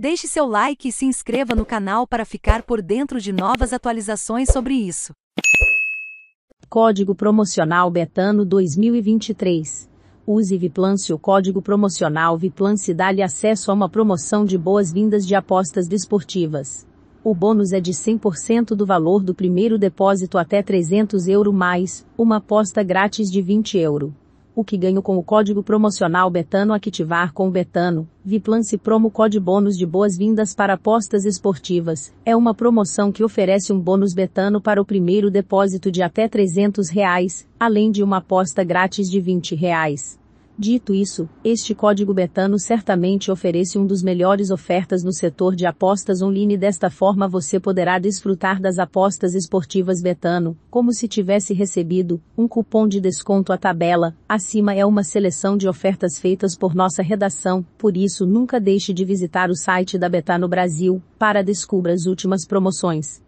Deixe seu like e se inscreva no canal para ficar por dentro de novas atualizações sobre isso. Código Promocional Betano 2023. Use Viplance. O código promocional Viplance dá-lhe acesso a uma promoção de boas-vindas de apostas desportivas. O bônus é de 100% do valor do primeiro depósito até 300 euro mais, uma aposta grátis de 20 euro o que ganho com o código promocional Betano Activar com Betano, Viplance Promo Code Bônus de Boas-Vindas para Apostas Esportivas, é uma promoção que oferece um bônus Betano para o primeiro depósito de até 300 reais, além de uma aposta grátis de 20 reais. Dito isso, este código betano certamente oferece um dos melhores ofertas no setor de apostas online desta forma você poderá desfrutar das apostas esportivas betano, como se tivesse recebido um cupom de desconto à tabela. Acima é uma seleção de ofertas feitas por nossa redação, por isso nunca deixe de visitar o site da Betano Brasil para descubra as últimas promoções.